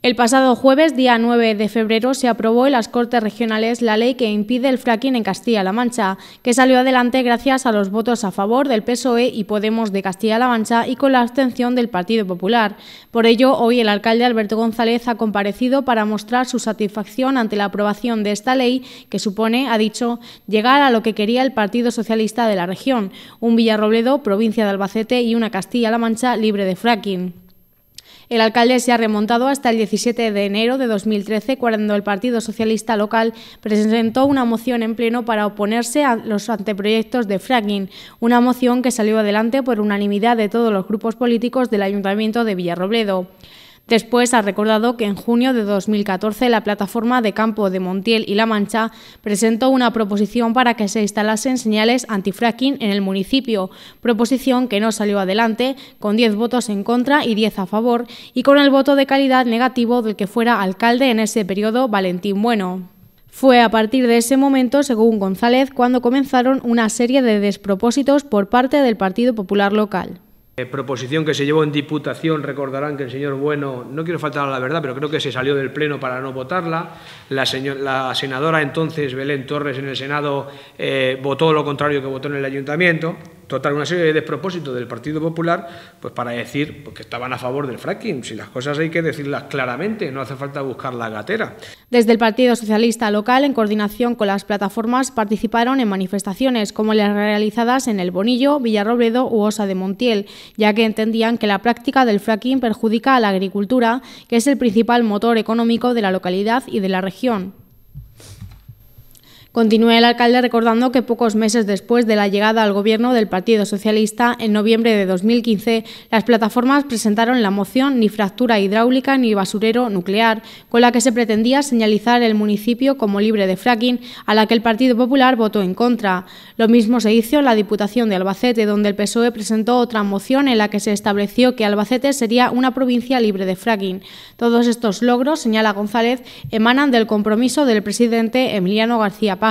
El pasado jueves, día 9 de febrero, se aprobó en las Cortes Regionales la ley que impide el fracking en Castilla-La Mancha, que salió adelante gracias a los votos a favor del PSOE y Podemos de Castilla-La Mancha y con la abstención del Partido Popular. Por ello, hoy el alcalde Alberto González ha comparecido para mostrar su satisfacción ante la aprobación de esta ley, que supone, ha dicho, llegar a lo que quería el Partido Socialista de la región, un Villarrobledo, provincia de Albacete y una Castilla-La Mancha libre de fracking. El alcalde se ha remontado hasta el 17 de enero de 2013, cuando el Partido Socialista Local presentó una moción en pleno para oponerse a los anteproyectos de fracking, una moción que salió adelante por unanimidad de todos los grupos políticos del Ayuntamiento de Villarrobledo. Después ha recordado que en junio de 2014 la plataforma de campo de Montiel y La Mancha presentó una proposición para que se instalasen señales antifracking en el municipio, proposición que no salió adelante con 10 votos en contra y 10 a favor y con el voto de calidad negativo del que fuera alcalde en ese periodo Valentín Bueno. Fue a partir de ese momento, según González, cuando comenzaron una serie de despropósitos por parte del Partido Popular local. Eh, proposición que se llevó en Diputación, recordarán que el señor Bueno, no quiero faltar a la verdad, pero creo que se salió del Pleno para no votarla. La, senadora entonces, Belén Torres, en el Senado eh, votó lo contrario que votó en el Ayuntamiento total una serie de despropósitos del Partido Popular, pues para decir pues, que estaban a favor del fracking. Si las cosas hay que decirlas claramente, no hace falta buscar la gatera. Desde el Partido Socialista Local, en coordinación con las plataformas, participaron en manifestaciones como las realizadas en El Bonillo, Villarrobledo u Osa de Montiel, ya que entendían que la práctica del fracking perjudica a la agricultura, que es el principal motor económico de la localidad y de la región. Continúa el alcalde recordando que pocos meses después de la llegada al gobierno del Partido Socialista, en noviembre de 2015, las plataformas presentaron la moción Ni fractura hidráulica ni basurero nuclear, con la que se pretendía señalizar el municipio como libre de fracking, a la que el Partido Popular votó en contra. Lo mismo se hizo en la Diputación de Albacete, donde el PSOE presentó otra moción en la que se estableció que Albacete sería una provincia libre de fracking. Todos estos logros, señala González, emanan del compromiso del presidente Emiliano García Paz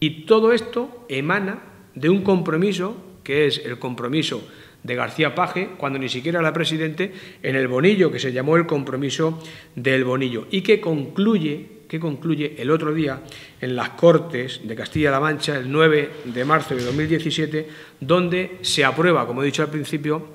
y todo esto emana de un compromiso, que es el compromiso de García Paje, cuando ni siquiera era presidente, en el Bonillo, que se llamó el compromiso del Bonillo, y que concluye, que concluye el otro día en las Cortes de Castilla-La Mancha, el 9 de marzo de 2017, donde se aprueba, como he dicho al principio,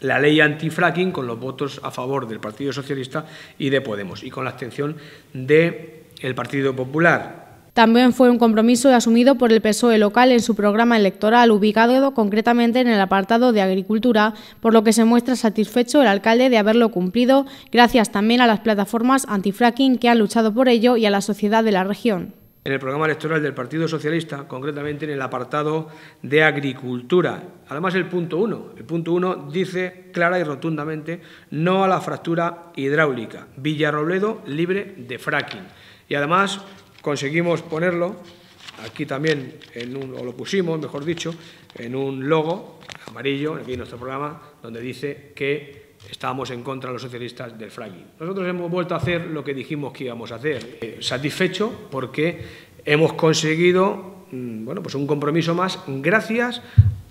la ley antifracking con los votos a favor del Partido Socialista y de Podemos, y con la abstención del Partido Popular. También fue un compromiso asumido por el PSOE local en su programa electoral, ubicado concretamente en el apartado de Agricultura, por lo que se muestra satisfecho el alcalde de haberlo cumplido, gracias también a las plataformas antifracking que han luchado por ello y a la sociedad de la región en el programa electoral del Partido Socialista, concretamente en el apartado de agricultura. Además, el punto uno, El punto 1 dice clara y rotundamente no a la fractura hidráulica. Villarrobledo libre de fracking. Y además conseguimos ponerlo, aquí también, en un, o lo pusimos, mejor dicho, en un logo amarillo, aquí en nuestro programa, donde dice que estábamos en contra los socialistas del fracking. Nosotros hemos vuelto a hacer lo que dijimos que íbamos a hacer, eh, satisfecho porque hemos conseguido mm, bueno, pues un compromiso más gracias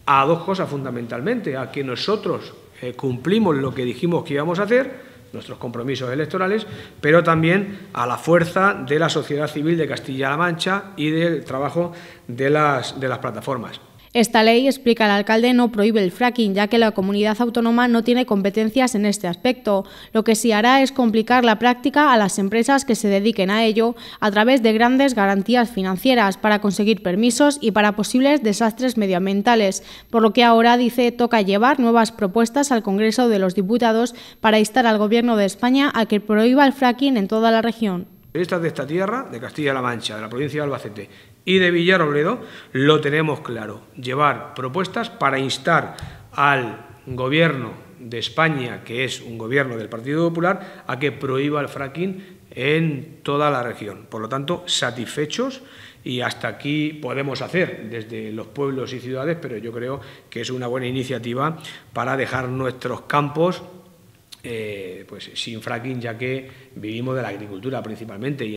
a dos cosas fundamentalmente, a que nosotros eh, cumplimos lo que dijimos que íbamos a hacer, nuestros compromisos electorales, pero también a la fuerza de la sociedad civil de Castilla-La Mancha y del trabajo de las, plataformas. Esta ley, explica el alcalde, no prohíbe el fracking, ya que la comunidad autónoma no tiene competencias en este aspecto. Lo que sí hará es complicar la práctica a las empresas que se dediquen a ello a través de grandes garantías financieras para conseguir permisos y para posibles desastres medioambientales, por lo que ahora, dice, toca llevar nuevas propuestas al Congreso de los Diputados para instar al Gobierno de España a que prohíba el fracking en toda la región. Estas de esta tierra, de Castilla-La Mancha, de la provincia de Albacete, y de Villarrobledo, lo tenemos claro, llevar propuestas para instar al gobierno de España, que es un gobierno del Partido Popular, a que prohíba el fracking en toda la región. Por lo tanto, satisfechos y hasta aquí podemos hacer desde los pueblos y ciudades, pero yo creo que es una buena iniciativa para dejar nuestros campos eh, pues, sin fracking, ya que vivimos de la agricultura principalmente.